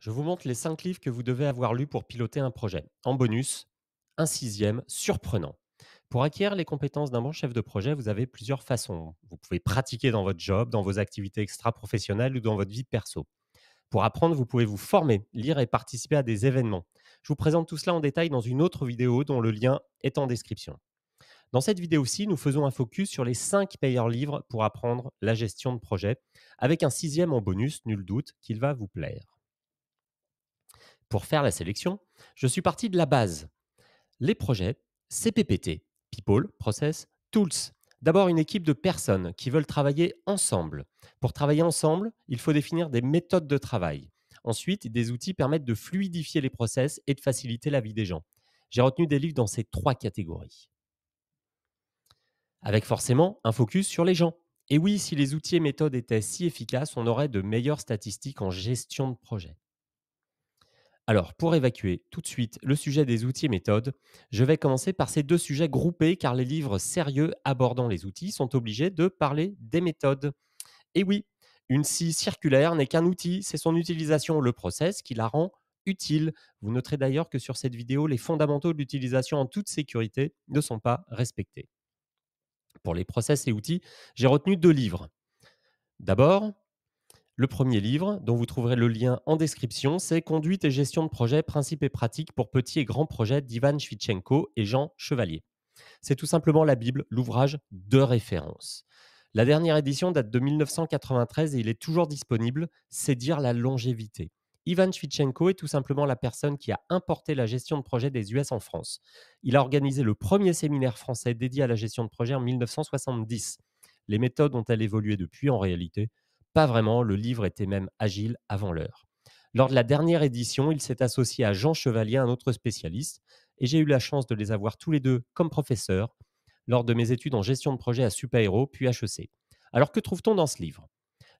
Je vous montre les 5 livres que vous devez avoir lus pour piloter un projet. En bonus, un sixième surprenant. Pour acquérir les compétences d'un bon chef de projet, vous avez plusieurs façons. Vous pouvez pratiquer dans votre job, dans vos activités extra-professionnelles ou dans votre vie perso. Pour apprendre, vous pouvez vous former, lire et participer à des événements. Je vous présente tout cela en détail dans une autre vidéo dont le lien est en description. Dans cette vidéo-ci, nous faisons un focus sur les 5 meilleurs livres pour apprendre la gestion de projet, avec un sixième en bonus, nul doute, qu'il va vous plaire. Pour faire la sélection, je suis parti de la base. Les projets CPPT, People, Process, Tools. D'abord une équipe de personnes qui veulent travailler ensemble. Pour travailler ensemble, il faut définir des méthodes de travail. Ensuite, des outils permettent de fluidifier les process et de faciliter la vie des gens. J'ai retenu des livres dans ces trois catégories. Avec forcément un focus sur les gens. Et oui, si les outils et méthodes étaient si efficaces, on aurait de meilleures statistiques en gestion de projet. Alors, pour évacuer tout de suite le sujet des outils et méthodes, je vais commencer par ces deux sujets groupés car les livres sérieux abordant les outils sont obligés de parler des méthodes. Et oui, une scie circulaire n'est qu'un outil, c'est son utilisation, le process qui la rend utile. Vous noterez d'ailleurs que sur cette vidéo, les fondamentaux de l'utilisation en toute sécurité ne sont pas respectés. Pour les process et outils, j'ai retenu deux livres. D'abord, le premier livre, dont vous trouverez le lien en description, c'est Conduite et gestion de projet, principes et pratiques pour petits et grands projets d'Ivan Chvitchenko et Jean Chevalier. C'est tout simplement la Bible, l'ouvrage de référence. La dernière édition date de 1993 et il est toujours disponible, c'est dire la longévité. Ivan Chvitchenko est tout simplement la personne qui a importé la gestion de projet des US en France. Il a organisé le premier séminaire français dédié à la gestion de projet en 1970. Les méthodes ont-elles évolué depuis en réalité pas vraiment, le livre était même agile avant l'heure. Lors de la dernière édition, il s'est associé à Jean Chevalier, un autre spécialiste, et j'ai eu la chance de les avoir tous les deux comme professeurs lors de mes études en gestion de projet à Supaero, puis HEC. Alors que trouve-t-on dans ce livre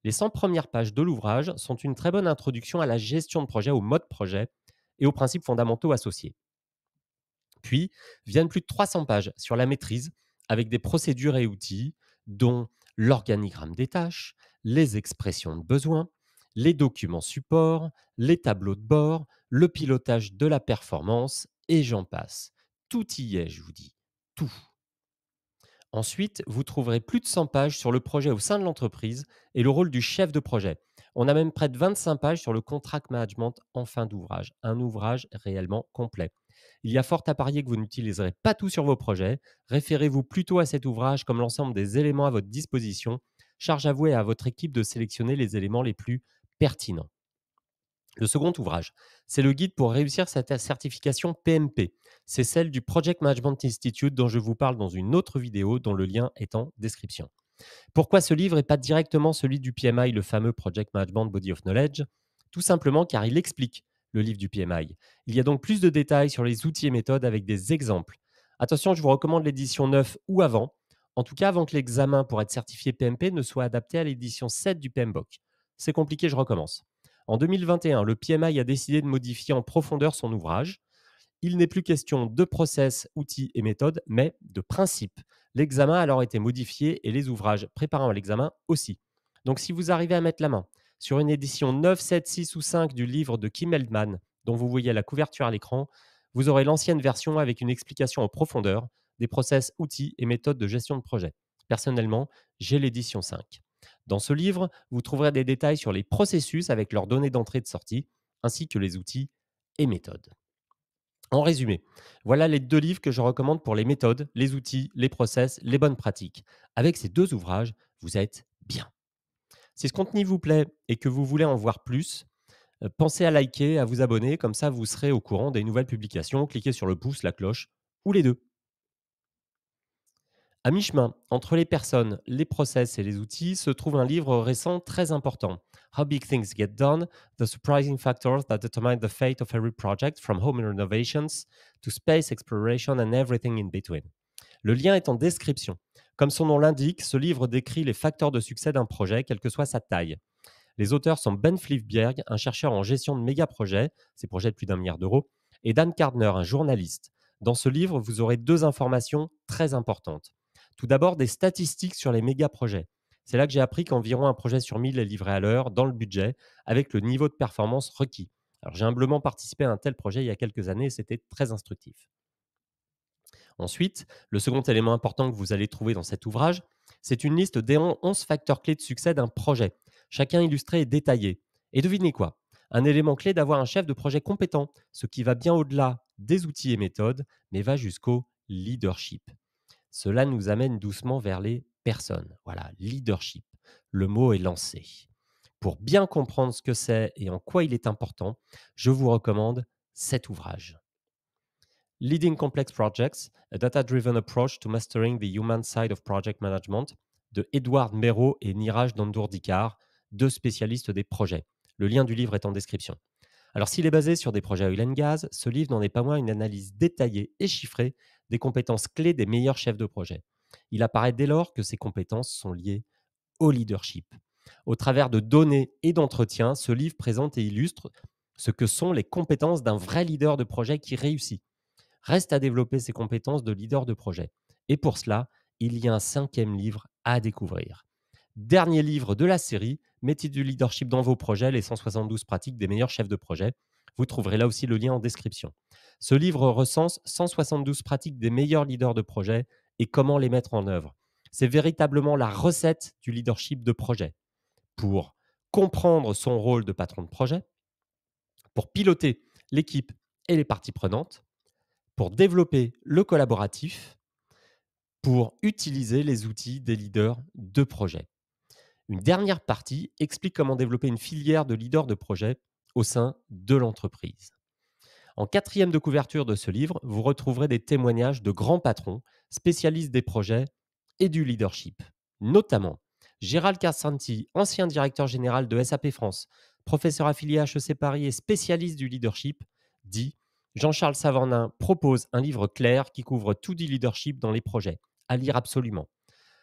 Les 100 premières pages de l'ouvrage sont une très bonne introduction à la gestion de projet, au mode projet et aux principes fondamentaux associés. Puis viennent plus de 300 pages sur la maîtrise, avec des procédures et outils, dont l'organigramme des tâches, les expressions de besoin, les documents supports, les tableaux de bord, le pilotage de la performance, et j'en passe. Tout y est, je vous dis, tout. Ensuite, vous trouverez plus de 100 pages sur le projet au sein de l'entreprise et le rôle du chef de projet. On a même près de 25 pages sur le contract management en fin d'ouvrage, un ouvrage réellement complet. Il y a fort à parier que vous n'utiliserez pas tout sur vos projets. Référez-vous plutôt à cet ouvrage comme l'ensemble des éléments à votre disposition charge et à votre équipe de sélectionner les éléments les plus pertinents. Le second ouvrage, c'est le guide pour réussir sa certification PMP. C'est celle du Project Management Institute dont je vous parle dans une autre vidéo dont le lien est en description. Pourquoi ce livre est pas directement celui du PMI, le fameux Project Management Body of Knowledge Tout simplement car il explique le livre du PMI. Il y a donc plus de détails sur les outils et méthodes avec des exemples. Attention, je vous recommande l'édition 9 ou avant, en tout cas, avant que l'examen pour être certifié PMP ne soit adapté à l'édition 7 du PMBOK. C'est compliqué, je recommence. En 2021, le PMI a décidé de modifier en profondeur son ouvrage. Il n'est plus question de process, outils et méthodes, mais de principes. L'examen a alors été modifié et les ouvrages préparant à l'examen aussi. Donc si vous arrivez à mettre la main sur une édition 9, 7, 6 ou 5 du livre de Kim Eldman, dont vous voyez la couverture à l'écran, vous aurez l'ancienne version avec une explication en profondeur des process, outils et méthodes de gestion de projet. Personnellement, j'ai l'édition 5. Dans ce livre, vous trouverez des détails sur les processus avec leurs données d'entrée et de sortie, ainsi que les outils et méthodes. En résumé, voilà les deux livres que je recommande pour les méthodes, les outils, les process, les bonnes pratiques. Avec ces deux ouvrages, vous êtes bien. Si ce contenu vous plaît et que vous voulez en voir plus, euh, pensez à liker, à vous abonner, comme ça vous serez au courant des nouvelles publications. Cliquez sur le pouce, la cloche ou les deux. À mi-chemin, entre les personnes, les process et les outils, se trouve un livre récent très important, How Big Things Get Done, The Surprising Factors That Determine the Fate of Every Project, From Home Renovations to Space Exploration and Everything in Between. Le lien est en description. Comme son nom l'indique, ce livre décrit les facteurs de succès d'un projet, quelle que soit sa taille. Les auteurs sont Ben Fliefberg, un chercheur en gestion de méga-projets, ces projets de plus d'un milliard d'euros, et Dan Gardner, un journaliste. Dans ce livre, vous aurez deux informations très importantes. Tout d'abord, des statistiques sur les méga projets. C'est là que j'ai appris qu'environ un projet sur 1000 est livré à l'heure, dans le budget, avec le niveau de performance requis. j'ai humblement participé à un tel projet il y a quelques années et c'était très instructif. Ensuite, le second élément important que vous allez trouver dans cet ouvrage, c'est une liste des 11 facteurs clés de succès d'un projet, chacun illustré et détaillé. Et devinez quoi Un élément clé d'avoir un chef de projet compétent, ce qui va bien au-delà des outils et méthodes, mais va jusqu'au leadership. Cela nous amène doucement vers les personnes. Voilà, leadership. Le mot est lancé. Pour bien comprendre ce que c'est et en quoi il est important, je vous recommande cet ouvrage. Leading Complex Projects, A Data-Driven Approach to Mastering the Human Side of Project Management de Edouard Mero et Niraj Dandourdikar, deux spécialistes des projets. Le lien du livre est en description. Alors s'il est basé sur des projets à and ce livre n'en est pas moins une analyse détaillée et chiffrée des compétences clés des meilleurs chefs de projet. Il apparaît dès lors que ces compétences sont liées au leadership. Au travers de données et d'entretiens, ce livre présente et illustre ce que sont les compétences d'un vrai leader de projet qui réussit. Reste à développer ses compétences de leader de projet. Et pour cela, il y a un cinquième livre à découvrir. Dernier livre de la série, Mettez du leadership dans vos projets, les 172 pratiques des meilleurs chefs de projet. Vous trouverez là aussi le lien en description. Ce livre recense 172 pratiques des meilleurs leaders de projet et comment les mettre en œuvre. C'est véritablement la recette du leadership de projet pour comprendre son rôle de patron de projet, pour piloter l'équipe et les parties prenantes, pour développer le collaboratif, pour utiliser les outils des leaders de projet. Une dernière partie explique comment développer une filière de leaders de projet au sein de l'entreprise. En quatrième de couverture de ce livre, vous retrouverez des témoignages de grands patrons, spécialistes des projets et du leadership. Notamment Gérald Cassanti, ancien directeur général de SAP France, professeur affilié à HEC Paris et spécialiste du leadership, dit Jean-Charles Savornin propose un livre clair qui couvre tout du leadership dans les projets, à lire absolument.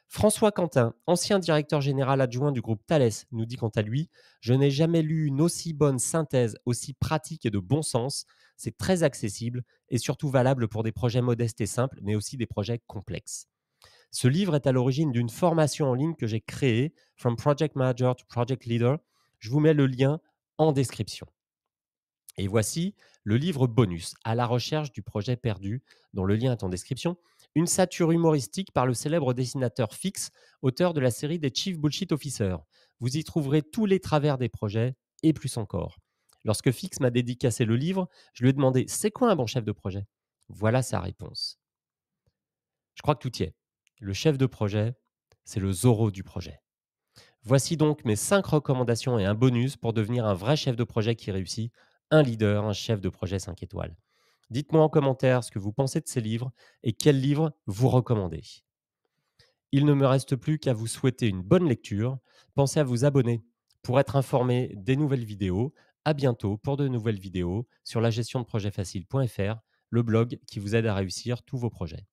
François Quentin, ancien directeur général adjoint du groupe Thales, nous dit quant à lui Je n'ai jamais lu une aussi bonne synthèse, aussi pratique et de bon sens c'est très accessible et surtout valable pour des projets modestes et simples, mais aussi des projets complexes. Ce livre est à l'origine d'une formation en ligne que j'ai créée, From Project Manager to Project Leader. Je vous mets le lien en description. Et voici le livre bonus, À la recherche du projet perdu, dont le lien est en description. Une sature humoristique par le célèbre dessinateur Fix, auteur de la série des Chief Bullshit Officers. Vous y trouverez tous les travers des projets et plus encore. Lorsque Fix m'a dédicacé le livre, je lui ai demandé C'est quoi un bon chef de projet Voilà sa réponse. Je crois que tout y est. Le chef de projet, c'est le Zorro du projet. Voici donc mes 5 recommandations et un bonus pour devenir un vrai chef de projet qui réussit, un leader, un chef de projet 5 étoiles. Dites-moi en commentaire ce que vous pensez de ces livres et quel livre vous recommandez. Il ne me reste plus qu'à vous souhaiter une bonne lecture. Pensez à vous abonner pour être informé des nouvelles vidéos, à bientôt pour de nouvelles vidéos sur la gestion de projet facile.fr, le blog qui vous aide à réussir tous vos projets.